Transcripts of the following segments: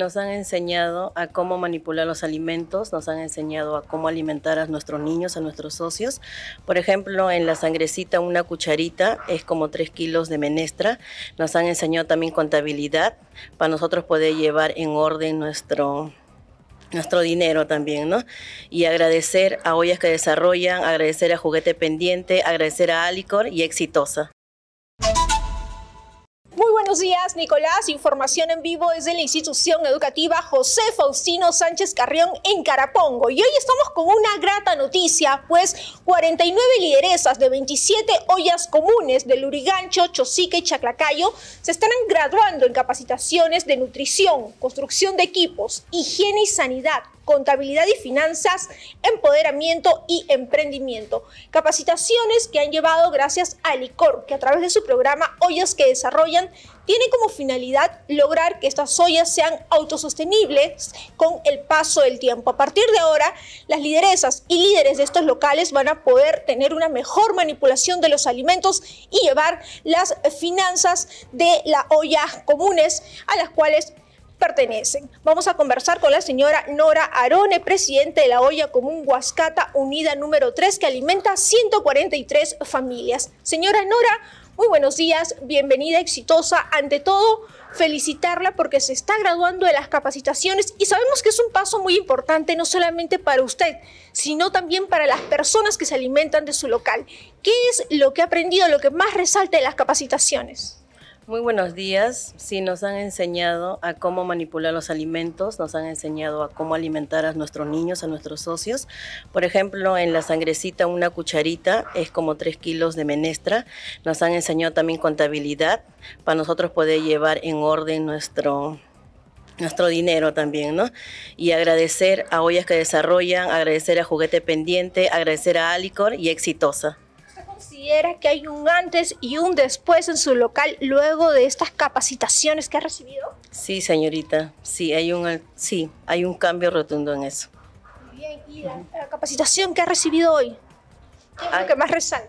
Nos han enseñado a cómo manipular los alimentos, nos han enseñado a cómo alimentar a nuestros niños, a nuestros socios. Por ejemplo, en la sangrecita una cucharita es como 3 kilos de menestra. Nos han enseñado también contabilidad para nosotros poder llevar en orden nuestro nuestro dinero también, ¿no? Y agradecer a Ollas que Desarrollan, agradecer a Juguete Pendiente, agradecer a Alicor y Exitosa buenos días, Nicolás. Información en vivo desde la institución educativa José Faustino Sánchez Carrión en Carapongo. Y hoy estamos con una grata noticia, pues 49 lideresas de 27 ollas comunes del Lurigancho, Chosique y Chaclacayo se están graduando en capacitaciones de nutrición, construcción de equipos, higiene y sanidad, contabilidad y finanzas, empoderamiento y emprendimiento. Capacitaciones que han llevado gracias a Licor, que a través de su programa Ollas que desarrollan, tiene como finalidad lograr que estas ollas sean autosostenibles con el paso del tiempo. A partir de ahora, las lideresas y líderes de estos locales van a poder tener una mejor manipulación de los alimentos y llevar las finanzas de las ollas comunes a las cuales pertenecen. Vamos a conversar con la señora Nora Arone, presidente de la olla común Huascata Unida número 3, que alimenta 143 familias. Señora Nora, muy buenos días, bienvenida, exitosa. Ante todo, felicitarla porque se está graduando de las capacitaciones y sabemos que es un paso muy importante no solamente para usted, sino también para las personas que se alimentan de su local. ¿Qué es lo que ha aprendido, lo que más resalta de las capacitaciones? Muy buenos días. Sí, nos han enseñado a cómo manipular los alimentos, nos han enseñado a cómo alimentar a nuestros niños, a nuestros socios. Por ejemplo, en la sangrecita una cucharita es como tres kilos de menestra. Nos han enseñado también contabilidad para nosotros poder llevar en orden nuestro nuestro dinero también, ¿no? Y agradecer a Ollas que desarrollan, agradecer a Juguete Pendiente, agradecer a Alicor y Exitosa considera que hay un antes y un después en su local luego de estas capacitaciones que ha recibido? Sí, señorita, sí, hay un, sí, hay un cambio rotundo en eso. Muy bien, ¿y la, capacitación que ha recibido hoy? ¿Qué es lo que más resalta?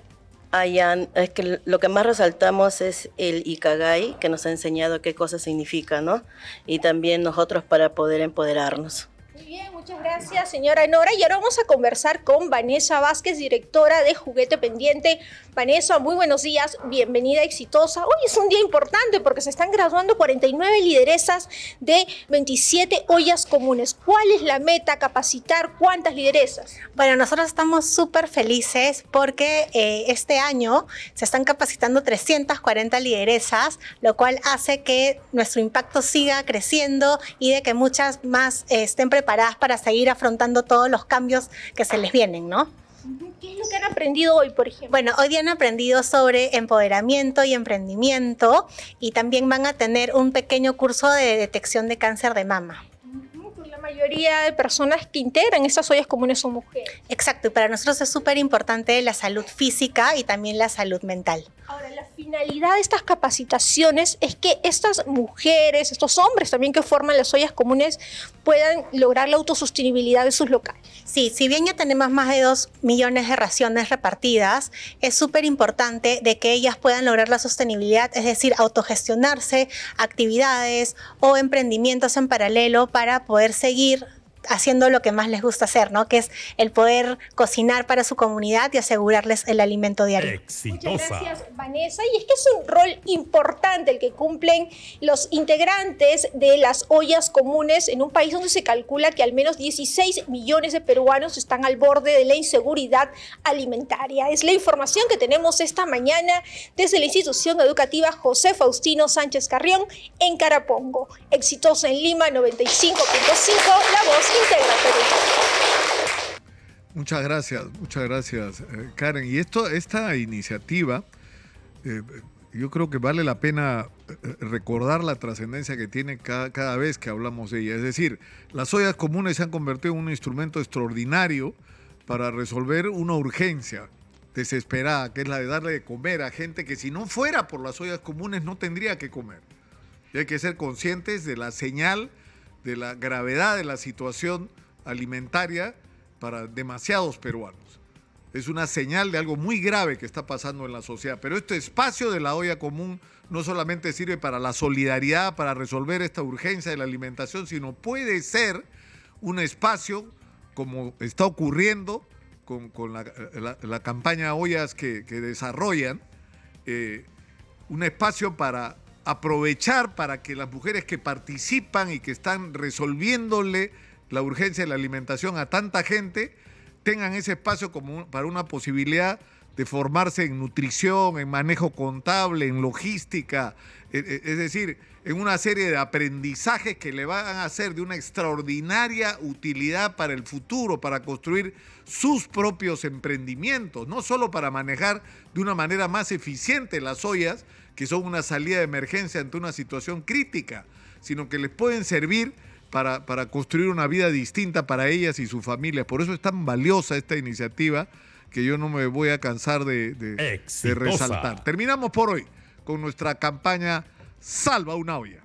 es que lo que más resaltamos es el Ikagai, que nos ha enseñado qué cosa significa, ¿no? Y también nosotros para poder empoderarnos. Muy bien, muchas gracias, señora Nora. Y ahora vamos a conversar con Vanessa Vázquez, directora de Juguete Pendiente. Vanessa, muy buenos días, bienvenida exitosa. Hoy es un día importante porque se están graduando 49 lideresas de 27 ollas comunes. ¿Cuál es la meta? ¿Capacitar cuántas lideresas? Bueno, nosotros estamos súper felices porque eh, este año se están capacitando 340 lideresas, lo cual hace que nuestro impacto siga creciendo y de que muchas más eh, estén preparadas preparadas para seguir afrontando todos los cambios que se les vienen, ¿no? ¿Qué es lo que han aprendido hoy, por ejemplo? Bueno, hoy han aprendido sobre empoderamiento y emprendimiento y también van a tener un pequeño curso de detección de cáncer de mama La mayoría de personas que integran esas ollas comunes son mujeres. Exacto, y para nosotros es súper importante la salud física y también la salud mental. La finalidad de estas capacitaciones es que estas mujeres, estos hombres también que forman las ollas comunes puedan lograr la autosostenibilidad de sus locales. Sí, si bien ya tenemos más de 2 millones de raciones repartidas, es súper importante de que ellas puedan lograr la sostenibilidad, es decir, autogestionarse actividades o emprendimientos en paralelo para poder seguir haciendo lo que más les gusta hacer, ¿no? Que es el poder cocinar para su comunidad y asegurarles el alimento diario. Muchas gracias, Vanessa. Y es que es un rol importante el que cumplen los integrantes de las ollas comunes en un país donde se calcula que al menos 16 millones de peruanos están al borde de la inseguridad alimentaria. Es la información que tenemos esta mañana desde la institución educativa José Faustino Sánchez Carrión en Carapongo. Exitosa en Lima 95.5, La Voz Muchas gracias, muchas gracias, eh, Karen. Y esto, esta iniciativa, eh, yo creo que vale la pena eh, recordar la trascendencia que tiene cada, cada, vez que hablamos de ella. Es decir, las ollas comunes se han convertido en un instrumento extraordinario para resolver una urgencia desesperada, que es la de darle de comer a gente que si no fuera por las ollas comunes no tendría que comer. Y hay que ser conscientes de la señal de la gravedad de la situación alimentaria para demasiados peruanos. Es una señal de algo muy grave que está pasando en la sociedad. Pero este espacio de la olla común no solamente sirve para la solidaridad, para resolver esta urgencia de la alimentación, sino puede ser un espacio, como está ocurriendo con, la, la, campaña Ollas que, desarrollan, eh, un espacio para aprovechar para que las mujeres que participan y que están resolviéndole la urgencia de la alimentación a tanta gente tengan ese espacio como para una posibilidad de formarse en nutrición, en manejo contable, en logística, e, e, es decir, en una serie de aprendizajes que le van a ser de una extraordinaria utilidad para el futuro, para construir sus propios emprendimientos, no solo para manejar de una manera más eficiente las ollas, que son una salida de emergencia ante una situación crítica, sino que les pueden servir para, para construir una vida distinta para ellas y sus familias. Por eso es tan valiosa esta iniciativa que yo no me voy a cansar de, de resaltar. Terminamos por hoy con nuestra campaña Salva una olla.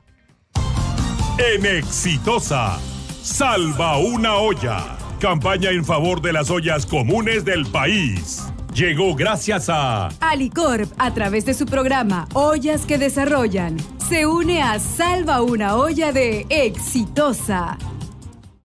En Exitosa, Salva una olla. Campaña en favor de las ollas comunes del país llegó gracias a Alicorp a través de su programa Ollas que desarrollan. Se une a Salva una olla de exitosa.